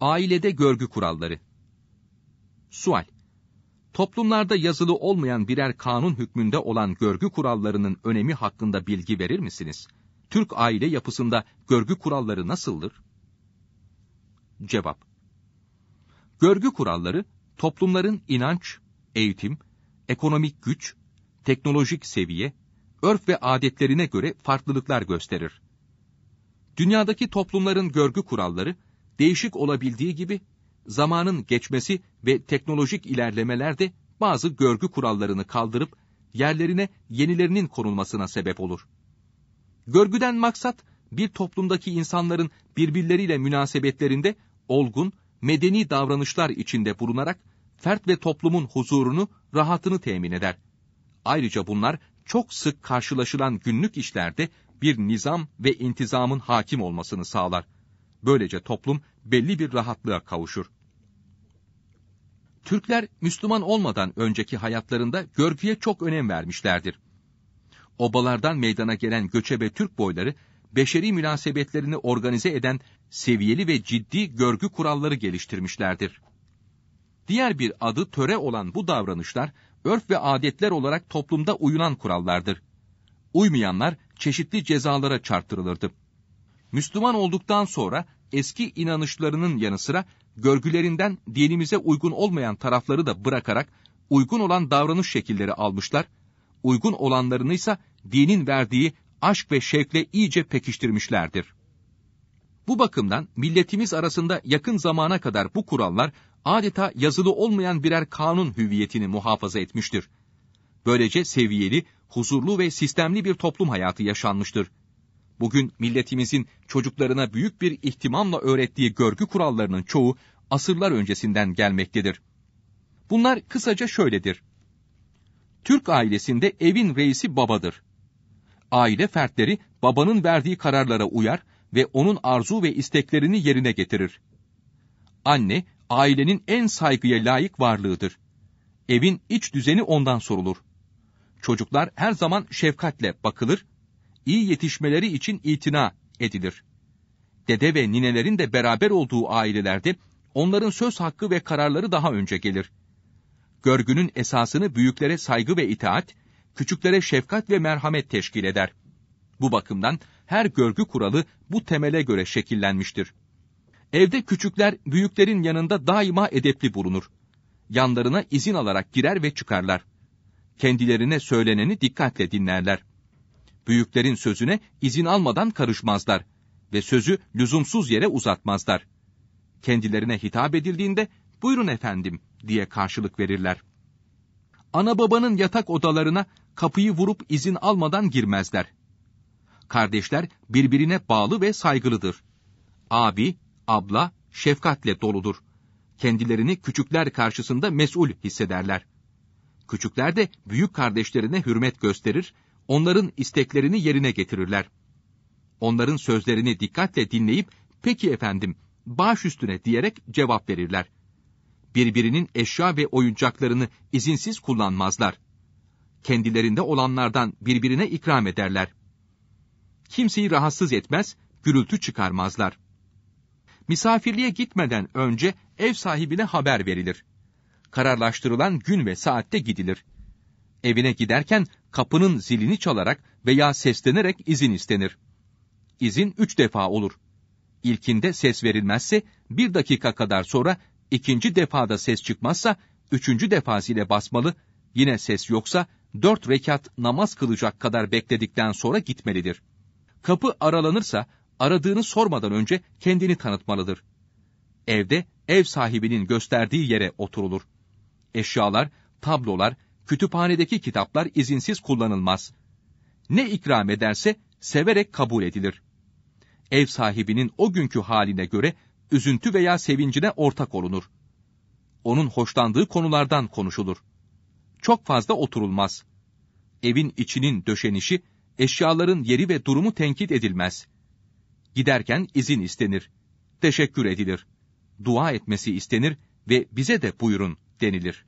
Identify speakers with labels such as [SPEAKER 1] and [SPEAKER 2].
[SPEAKER 1] Ailede görgü kuralları. Sual. Toplumlarda yazılı olmayan birer kanun hükmünde olan görgü kurallarının önemi hakkında bilgi verir misiniz? Türk aile yapısında görgü kuralları nasıldır? Cevap. Görgü kuralları toplumların inanç, eğitim, ekonomik güç, teknolojik seviye, örf ve adetlerine göre farklılıklar gösterir. Dünyadaki toplumların görgü kuralları değişik olabildiği gibi zamanın geçmesi ve teknolojik ilerlemeler de bazı görgü kurallarını kaldırıp yerlerine yenilerinin konulmasına sebep olur. Görgüden maksat bir toplumdaki insanların birbirleriyle münasebetlerinde olgun, medeni davranışlar içinde bulunarak fert ve toplumun huzurunu, rahatını temin eder. Ayrıca bunlar çok sık karşılaşılan günlük işlerde bir nizam ve intizamın hakim olmasını sağlar. Böylece toplum belli bir rahatlığa kavuşur. Türkler Müslüman olmadan önceki hayatlarında görgüye çok önem vermişlerdir. Obalardan meydana gelen göçebe Türk boyları, beşeri münasebetlerini organize eden seviyeli ve ciddi görgü kuralları geliştirmişlerdir. Diğer bir adı töre olan bu davranışlar, örf ve adetler olarak toplumda uyunan kurallardır. Uymayanlar çeşitli cezalara çarptırılırdı. Müslüman olduktan sonra eski inanışlarının yanı sıra görgülerinden dinimize uygun olmayan tarafları da bırakarak uygun olan davranış şekilleri almışlar, uygun olanlarını ise dinin verdiği aşk ve şevkle iyice pekiştirmişlerdir. Bu bakımdan milletimiz arasında yakın zamana kadar bu kurallar adeta yazılı olmayan birer kanun hüviyetini muhafaza etmiştir. Böylece seviyeli, huzurlu ve sistemli bir toplum hayatı yaşanmıştır. Bugün milletimizin çocuklarına büyük bir ihtimamla öğrettiği görgü kurallarının çoğu asırlar öncesinden gelmektedir. Bunlar kısaca şöyledir. Türk ailesinde evin reisi babadır. Aile fertleri babanın verdiği kararlara uyar ve onun arzu ve isteklerini yerine getirir. Anne, ailenin en saygıya layık varlığıdır. Evin iç düzeni ondan sorulur. Çocuklar her zaman şefkatle bakılır iyi yetişmeleri için itina edilir. Dede ve ninelerin de beraber olduğu ailelerde onların söz hakkı ve kararları daha önce gelir. Görgünün esasını büyüklere saygı ve itaat, küçüklere şefkat ve merhamet teşkil eder. Bu bakımdan her görgü kuralı bu temele göre şekillenmiştir. Evde küçükler büyüklerin yanında daima edepli bulunur. Yanlarına izin alarak girer ve çıkarlar. Kendilerine söyleneni dikkatle dinlerler büyüklerin sözüne izin almadan karışmazlar ve sözü lüzumsuz yere uzatmazlar. Kendilerine hitap edildiğinde buyurun efendim diye karşılık verirler. Ana babanın yatak odalarına kapıyı vurup izin almadan girmezler. Kardeşler birbirine bağlı ve saygılıdır. Abi, abla şefkatle doludur. Kendilerini küçükler karşısında mesul hissederler. Küçükler de büyük kardeşlerine hürmet gösterir onların isteklerini yerine getirirler. Onların sözlerini dikkatle dinleyip, peki efendim, baş üstüne diyerek cevap verirler. Birbirinin eşya ve oyuncaklarını izinsiz kullanmazlar. Kendilerinde olanlardan birbirine ikram ederler. Kimseyi rahatsız etmez, gürültü çıkarmazlar. Misafirliğe gitmeden önce ev sahibine haber verilir. Kararlaştırılan gün ve saatte gidilir. Evine giderken kapının zilini çalarak veya seslenerek izin istenir. İzin üç defa olur. İlkinde ses verilmezse bir dakika kadar sonra ikinci defada ses çıkmazsa üçüncü defa zile basmalı, yine ses yoksa dört rekat namaz kılacak kadar bekledikten sonra gitmelidir. Kapı aralanırsa aradığını sormadan önce kendini tanıtmalıdır. Evde ev sahibinin gösterdiği yere oturulur. Eşyalar, tablolar, kütüphanedeki kitaplar izinsiz kullanılmaz. Ne ikram ederse severek kabul edilir. Ev sahibinin o günkü haline göre üzüntü veya sevincine ortak olunur. Onun hoşlandığı konulardan konuşulur. Çok fazla oturulmaz. Evin içinin döşenişi, eşyaların yeri ve durumu tenkit edilmez. Giderken izin istenir. Teşekkür edilir. Dua etmesi istenir ve bize de buyurun denilir.